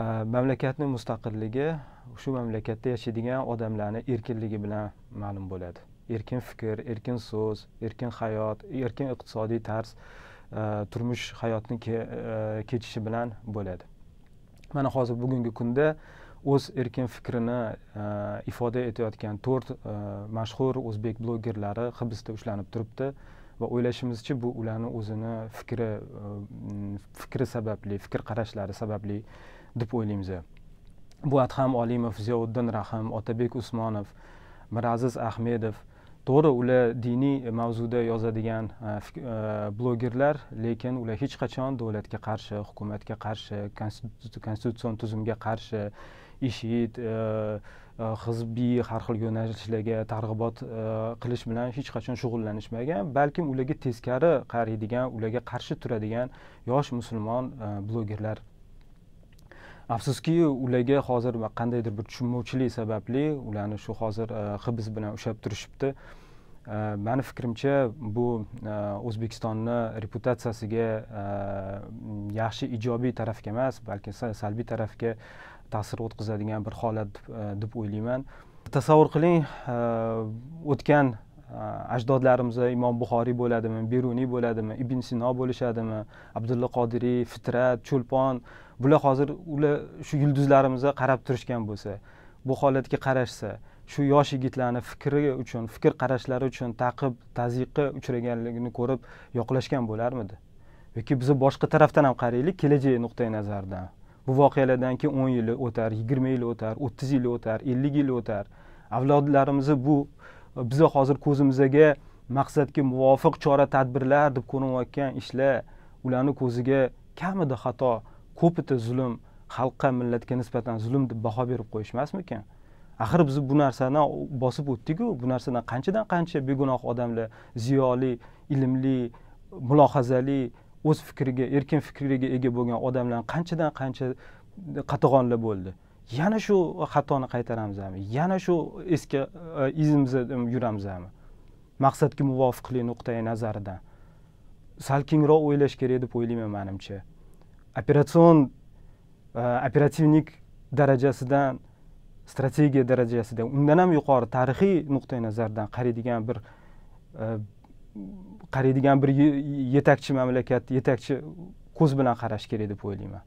Э, mamlakatni mustaqilligi shu mamlakatda yashaydigan odamlarni erkinligi bilan ma'lum bo'ladi erkin fikr erkin so'z erkin hayot erkin iqtisodiy tarz e, turmush hayotni e, kechishi bilan bo'ladi mana hozir bugungi kunda o'z erkin fikrini e, ifoda etayotgan to'rt mashhur o'zbek blogerlari hibsda ushlanib turibdi va o'ylashimizcha bu ularni o'zini fikri fikri sababli fikr qarashlari sababli deb o'ylaymiz bu adham olimov ziyovuddin rahim otabek usmonov miraziz ahmedov to'g'ri ular diniy mavzuda yozadigan e, e, blogerlar lekin ular hech qachon davlatga qarshi hukumatga qarshi konstitutsion tuzumga qarshi ishid e, hizbiy har xil yo'nalishlarga targ'ibot qilish bilan hech qachon shug'ullanishmagan balkim ularga teskari qaraydigan ularga qarshi turadigan yosh musulmon blogerlar afsuski ularga hozir qandaydir bir tushunmovchilik sababli ularni shu hozir e, hibs bilan ushlab turishibdi e, mani fikrimcha bu e, o'zbekistonni reputatsiyasiga yaxshi ijobiy tarafga emas balki salbiy tarafga ta'sir o'tkazadigan bir holat deb o'ylayman tasavvur qiling o'tgan ajdodlarimiz imom buxoriy bo'ladimi beruniy bo'ladimi ibn sino bo'lishadimi abdulla qodiriy fitrat cho'lpon bular hozir ular shu yulduzlarimizga qarab turishgan bo'lsa bu holatga qarashsa shu yosh yigitlarni fikri uchun fikr qarashlari uchun taqib tazyiqqa uchraganligini ko'rib yoqlashgan bo'larmidi yoki biz boshqa tarafdan ham qaraylik kelajak nuqtai nazaridan bu voqealardan keyin o'n yil o'tar yigirma yil o'tar o'ttiz yil o'tar ellik yil o'tar avlodlarimizni bu bizni hozir ko'zimizga maqsadga muvofiq chora tadbirlar deb ko'rinayotgan ishlar ularni ko'ziga kamida xato ko'pida zulm xalqqa millatga nisbatan zulm deb baho berib emasmikan axir biz bu narsani bosib o'tdikku bu narsadan qanchadan qancha begunoh odamlar ziyoli ilmli mulohazali o'z fikriga erkin fikriga ega bo'lgan odamlar qanchadan qancha qatag'onlar bo'ldi yana shu xatoni qaytaramizmi yana shu eski e, izimizda yuramizmi maqsadga muvofiqlik nuqtai nazaridan sal kengroq o'ylash kerak deb o'ylayman manimcha operatsion e, operativnik darajasidan strategiya darajasida undan ham yuqori tarixiy nuqtai nazardan qaraydigan bir e, qaraydigan bir yetakchi mamlakat yetakchi ko'z bilan qarash kerak deb o'ylayman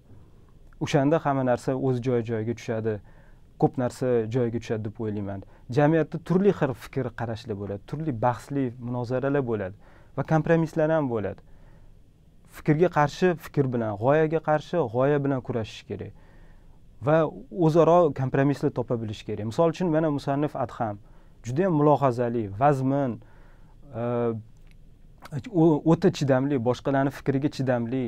o'shanda hamma narsa o'z joyi joyiga tushadi ko'p narsa joyiga tushadi deb o'ylayman jamiyatda turli xil fikr qarashlar bo'ladi turli bahsli munozaralar bo'ladi va kompromisslar ham bo'ladi fikrga qarshi fikr bilan g'oyaga qarshi g'oya bilan kurashish kerak va o'zaro kompromisslar topa bilish kerak misol uchun mana musannif adham judayam mulohazali vazmin e, o'ta chidamli boshqalarni fikriga chidamli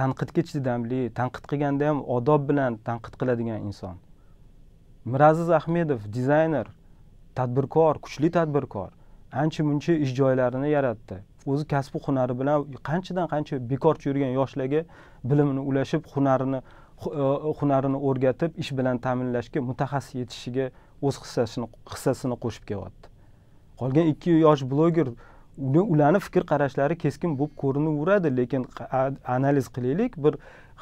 tanqidga chidamli tanqid qilganda ham odob bilan tanqid qiladigan inson miraziz ahmedov dizayner tadbirkor kuchli tadbirkor ancha muncha ish joylarini yaratdi o'zi kasbi hunari bilan qanchadan qancha bekorchi yurgan yoshlarga bilimini ulashib hunarini e, hunarini o'rgatib ish bilan ta'minlashga mutaxassis yetishishiga o'z hissasini qo'shib kelyapti qolgan ikki yosh bloger ularni fikr qarashlari keskin bo'lib ko'rinaveradi lekin analiz qilaylik bir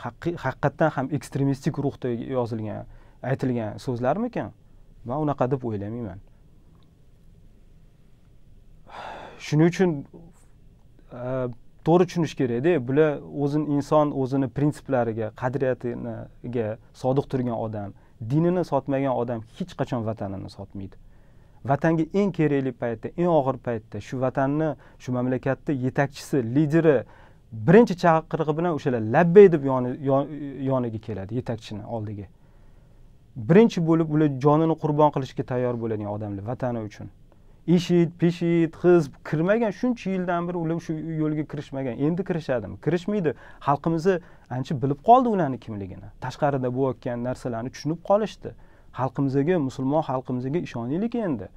haqiqatdan ham ekstremistik ruhda yozilgan aytilgan so'zlarmikan man unaqa deb o'ylamayman shuning uchun to'g'ri tushunish kerakda bular o'zini inson o'zini prinsiplariga qadriyatiga sodiq turgan odam dinini sotmagan odam hech qachon vatanini sotmaydi vatanga eng kerakli paytda eng og'ir paytda shu vatanni shu mamlakatni yetakchisi lideri birinchi chaqirig'i bilan o'shalar labbay deb yoniga keladi yetakchini oldiga birinchi bo'lib ular jonini qurbon qilishga tayyor bo'ladigan odamlar vatani uchun ishit pishit qiz kirmagan shuncha yildan beri ular shu yo'lga kirishmagan endi kirishadimi kirishmaydi xalqimizni ancha bilib qoldi ularni kimligini tashqarida bo'layotgan narsalarni tushunib qolishdi işte. xalqimizga musulmon xalqimizga ishonaylik endi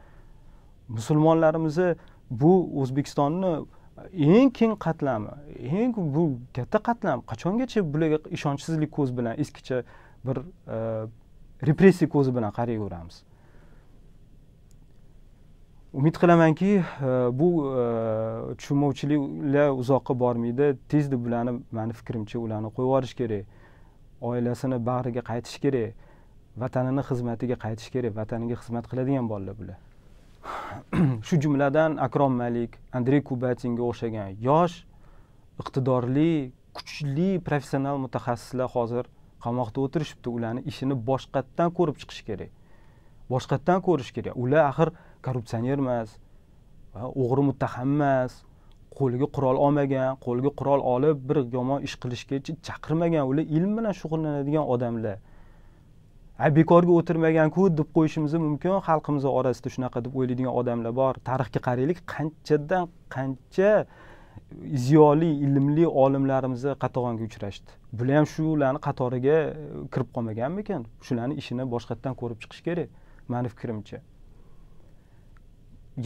musulmonlarimizni bu o'zbekistonni eng keng qatlami eng bu katta qatlam qachongacha bularga ishonchsizlik ko'zi bilan eskicha bir e, repressiya ko'zi bilan qarayveramiz umid qilamanki e, bu e, tushunmovchiliklar uzoqqa bormaydi tezda bularni mani fikrimcha ularni qo'yib yuborish kerak oilasini bag'riga qaytish kerak vatanini xizmatiga qaytishi kerak vataniga xizmat qiladigan bolalar bular shu jumladan akrom malik andrey kubatinga o'xshagan yosh iqtidorli kuchli professional mutaxassislar hozir qamoqda o'tirishibdi ularni ishini boshqatdan ko'rib chiqish kerak boshqatdan ko'rish kerak ular axir korrupsioner emas o'g'ri muttaham emas qo'liga qurol olmagan qo'liga qurol olib bir yomon ish qilishga chaqirmagan ular ilm bilan shug'ullanadigan odamlar bekorga o'tirmagan ku deb qo'yishimiz mumkin xalqimiz orasida shunaqa deb o'ylaydigan odamlar bor tarixga qaraylik qanchadan qancha ziyoli ilmli olimlarimiz qatag'onga uchrashdi bular ham shularni qatoriga e, kirib qolmaganmikan shularni ishini boshqatdan ko'rib chiqish kerak mani fikrimcha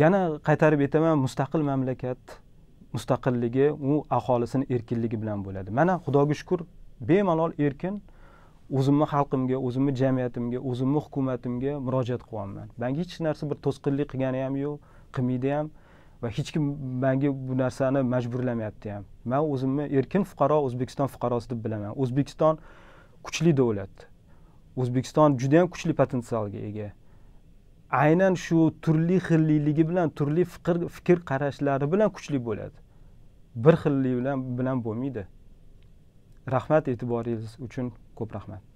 yana qaytarib aytaman mustaqil mamlakat mustaqilligi u aholisini erkinligi bilan bo'ladi mana xudoga shukur bemalol erkin o'zimni xalqimga o'zimni jamiyatimga o'zimni hukumatimga murojaat qilyapman manga hech narsa bir to'sqinlik qilgani ham yo'q qilmaydi ham va hech kim manga bu narsani majburlamayapti ham man o'zimni erkin fuqaro o'zbekiston fuqarosi deb bilaman o'zbekiston kuchli davlat o'zbekiston juda yam kuchli potensialga ega aynan shu turli xilliligi bilan turli fikr fikr qarashlari bilan kuchli bo'ladi bir xillik bilan bilan bo'lmaydi rahmat e'tiboringiz uchun ko'p rahmat